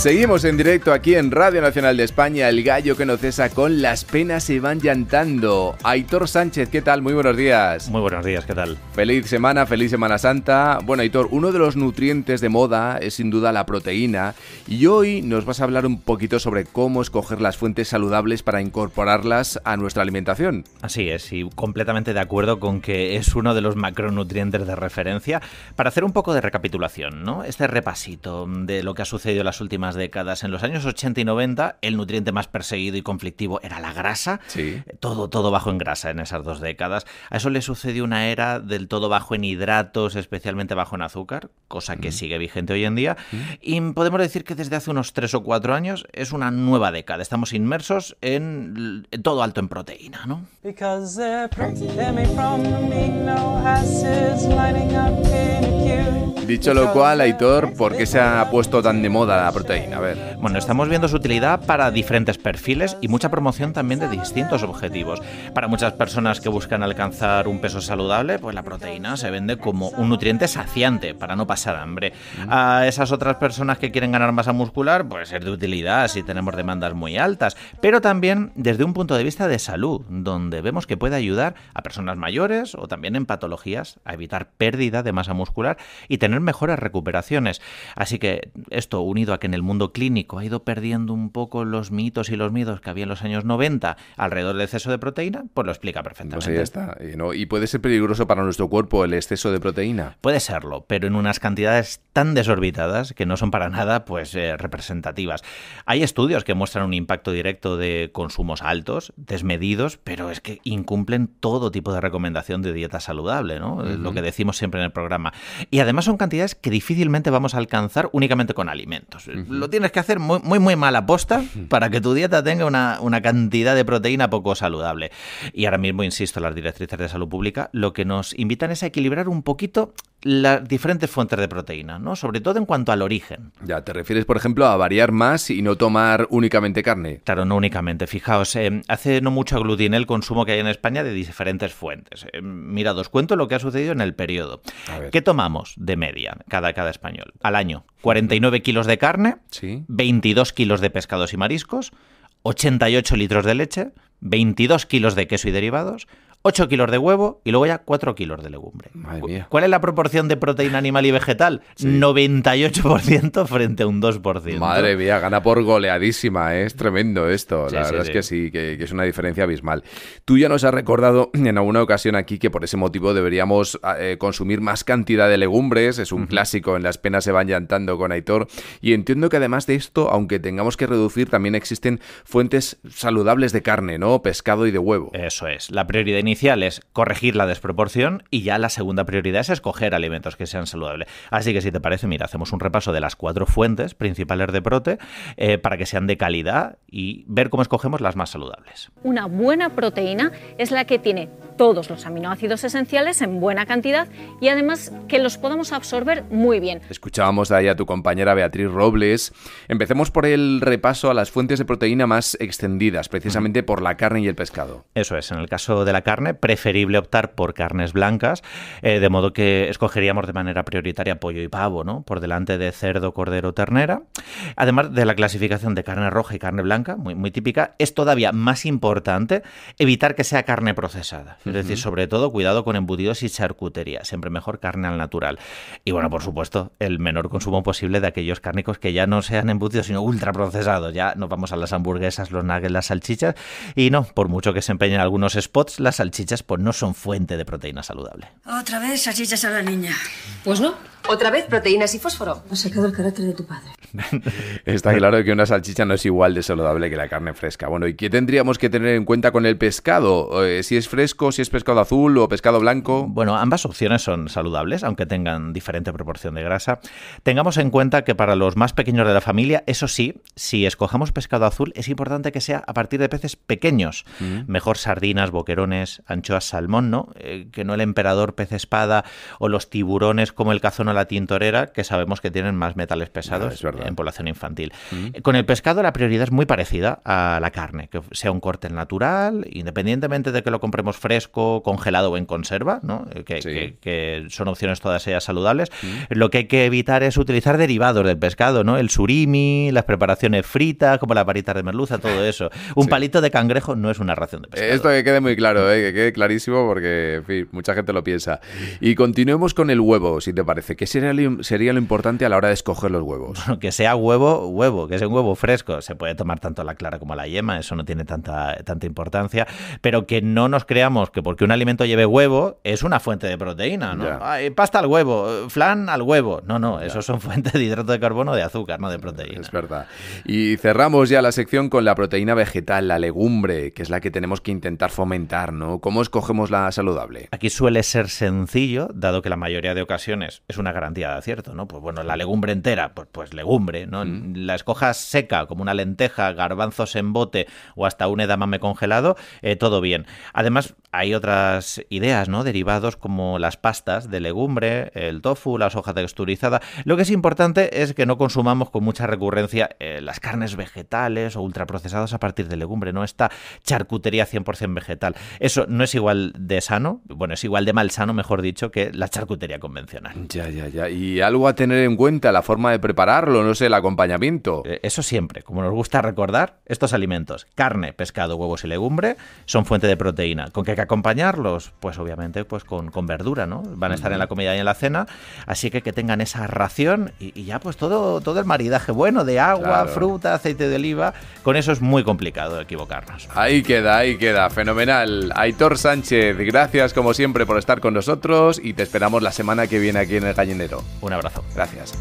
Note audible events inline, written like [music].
Seguimos en directo aquí en Radio Nacional de España, el gallo que no cesa con las penas se van llantando. Aitor Sánchez, ¿qué tal? Muy buenos días. Muy buenos días, ¿qué tal? Feliz semana, feliz Semana Santa. Bueno, Aitor, uno de los nutrientes de moda es sin duda la proteína y hoy nos vas a hablar un poquito sobre cómo escoger las fuentes saludables para incorporarlas a nuestra alimentación. Así es, y completamente de acuerdo con que es uno de los macronutrientes de referencia. Para hacer un poco de recapitulación, ¿no? Este repasito de lo que ha sucedido en las últimas décadas. En los años 80 y 90, el nutriente más perseguido y conflictivo era la grasa. Todo, todo bajo en grasa en esas dos décadas. A eso le sucedió una era del todo bajo en hidratos, especialmente bajo en azúcar, cosa que sigue vigente hoy en día. Y podemos decir que desde hace unos 3 o 4 años es una nueva década. Estamos inmersos en todo alto en proteína, ¿no? Dicho lo cual, Aitor, ¿por qué se ha puesto tan de moda la proteína? ver. Bueno, estamos viendo su utilidad para diferentes perfiles y mucha promoción también de distintos objetivos. Para muchas personas que buscan alcanzar un peso saludable, pues la proteína se vende como un nutriente saciante para no pasar hambre. A esas otras personas que quieren ganar masa muscular, puede ser de utilidad si tenemos demandas muy altas, pero también desde un punto de vista de salud, donde vemos que puede ayudar a personas mayores o también en patologías a evitar pérdida de masa muscular y tener mejores recuperaciones. Así que esto unido a que en el mundo mundo clínico ha ido perdiendo un poco los mitos y los miedos que había en los años 90 alrededor del exceso de proteína, pues lo explica perfectamente. Pues está. Y, puede ser peligroso para nuestro cuerpo el exceso de proteína? Puede serlo, pero en unas cantidades tan desorbitadas que no son para nada pues eh, representativas. Hay estudios que muestran un impacto directo de consumos altos, desmedidos, pero es que incumplen todo tipo de recomendación de dieta saludable, ¿no? Lo que decimos siempre en el programa. Y además son cantidades que difícilmente vamos a alcanzar únicamente con alimentos lo tienes que hacer muy, muy, muy mala posta [laughs] para que tu dieta tenga una, una cantidad de proteína poco saludable. Y ahora mismo, insisto, las directrices de salud pública lo que nos invitan es a equilibrar un poquito las diferentes fuentes de proteína, ¿no? Sobre todo en cuanto al origen. Ya, te refieres, por ejemplo, a variar más y no tomar únicamente carne. Claro, no únicamente. Fijaos, eh, hace no mucho aglutiné el consumo que hay en España de diferentes fuentes. Eh, mirados os cuento lo que ha sucedido en el periodo. ¿Qué tomamos de media cada, cada español? Al año, 49 kilos de carne, 22 kilos de pescados y mariscos, 88 litros de leche, 22 kilos de queso y derivados, 8 kilos de huevo y luego ya 4 kilos de legumbre. Madre mía. ¿Cuál es la proporción de proteína animal y vegetal? 98% frente a un 2%. Madre mía, gana por goleadísima, ¿eh? es tremendo esto. la verdad es que sí, que, es una diferencia abismal. Tú ya nos has recordado en alguna ocasión aquí que por ese motivo deberíamos ah, eh, consumir más cantidad de legumbres, es un clásico, en las penas se van llantando con Aitor, y entiendo que además de esto, aunque tengamos que reducir, también existen fuentes saludables de carne, ¿no? Pescado y de huevo. Eso es, la prioridad inicial es corregir la desproporción y ya la segunda prioridad es escoger alimentos que sean saludables. Así que si te parece, mira, hacemos un repaso de las cuatro fuentes principales de prote eh, para que sean de calidad y ver cómo escogemos las más saludables. Una buena proteína es la que tiene todos los aminoácidos esenciales en buena cantidad y además que los podamos absorber muy bien. Escuchábamos ahí a tu compañera Beatriz Robles. Empecemos por el repaso a las fuentes de proteína más extendidas, precisamente por la carne y el pescado. Eso es, en el caso de la carne, preferible optar por carnes blancas, eh, de modo que escogeríamos de manera prioritaria pollo y pavo, ¿no? Por delante de cerdo, cordero, ternera. Además de la clasificación de carne roja y carne blanca, muy, muy típica, es todavía más importante evitar que sea carne procesada. Es decir, sobre todo, cuidado con embutidos y charcutería. Siempre mejor carne al natural. Y bueno, por supuesto, el menor consumo posible de aquellos cárnicos que ya no sean embutidos, sino ultraprocesados. Ya nos vamos a las hamburguesas, los nuggets, las salchichas. Y no, por mucho que se empeñen algunos spots, las salchichas pues no son fuente de proteína saludable. Otra vez salchichas a la niña. Pues no. Otra vez proteínas y fósforo. Has sacado el carácter de tu padre. [laughs] Está claro que una salchicha no es igual de saludable que la carne fresca. Bueno, ¿y qué tendríamos que tener en cuenta con el pescado? Eh, si es fresco, si es pescado azul o pescado blanco. Bueno, ambas opciones son saludables, aunque tengan diferente proporción de grasa. Tengamos en cuenta que para los más pequeños de la familia, eso sí, si escojamos pescado azul, es importante que sea a partir de peces pequeños. Mm. Mejor sardinas, boquerones, anchoas, salmón, ¿no? Eh, que no el emperador pez espada o los tiburones como el cazón a la tintorera, que sabemos que tienen más metales ah, pesados en población infantil. Mm. Con el pescado la prioridad es muy parecida a la carne, que sea un corte natural, independientemente de que lo compremos fresco, congelado o en conserva, eh, que, son opciones todas ellas saludables. Mm. Lo que hay que evitar es utilizar derivados del pescado, ¿no? el surimi, las preparaciones fritas, como las varitas de merluza, todo eso. [laughs] Un palito de cangrejo no es una ración de pescado. Esto que quede muy claro, eh, que quede clarísimo porque mucha gente lo piensa. Y continuemos con el huevo, si te parece. ¿Qué sería lo, importante a la hora de escoger los huevos? que sea huevo, huevo, que sea un huevo fresco. Se puede tomar tanto la clara como la yema, eso no tiene tanta, tanta importancia. Pero que no nos creamos que porque un alimento lleve huevo es una fuente de proteína, ¿no? pasta al huevo, flan al huevo. No, no, eso son [laughs] fuentes de hidrato de carbono, de azúcar, no de proteína. Es verdad. Y cerramos ya la sección con la proteína vegetal, la legumbre, que es la que tenemos que intentar fomentar, ¿no? ¿Cómo escogemos la saludable? Aquí suele ser sencillo, dado que la mayoría de ocasiones es una garantía de acierto, ¿no? Pues bueno, la legumbre entera, pues, pues legumbre, ¿no? Mm. La escoja seca, como una lenteja, garbanzos en bote o hasta un edamame congelado, eh, todo bien. Además, hay otras ideas, ¿no? Derivados como las pastas de legumbre, el tofu, las hojas texturizada. Lo que es importante es que no consumamos con mucha recurrencia eh, las carnes vegetales o ultraprocesadas a partir de legumbre, ¿no? Esta charcutería 100% vegetal. Eso no es igual de sano, bueno, es igual de mal sano, mejor dicho, que la charcutería convencional. Ya, ya, ya. Y algo a tener en cuenta, la forma de prepararlo, no sé, el acompañamiento. Eh, eso siempre, como nos gusta recordar, estos alimentos, carne, pescado, huevos y legumbre, son fuente de proteína. Con acompañarlos, pues obviamente pues con, verdura, ¿no? Van a estar en la comida y en la cena, así que que tengan esa ración y, ya pues todo, todo el maridaje bueno de agua, fruta, aceite de oliva, con eso es muy complicado equivocarnos. Ahí queda, ahí queda, fenomenal. Aitor Sánchez, gracias como siempre por estar con nosotros y te esperamos la semana que viene aquí en el gallinero. Un abrazo. Gracias.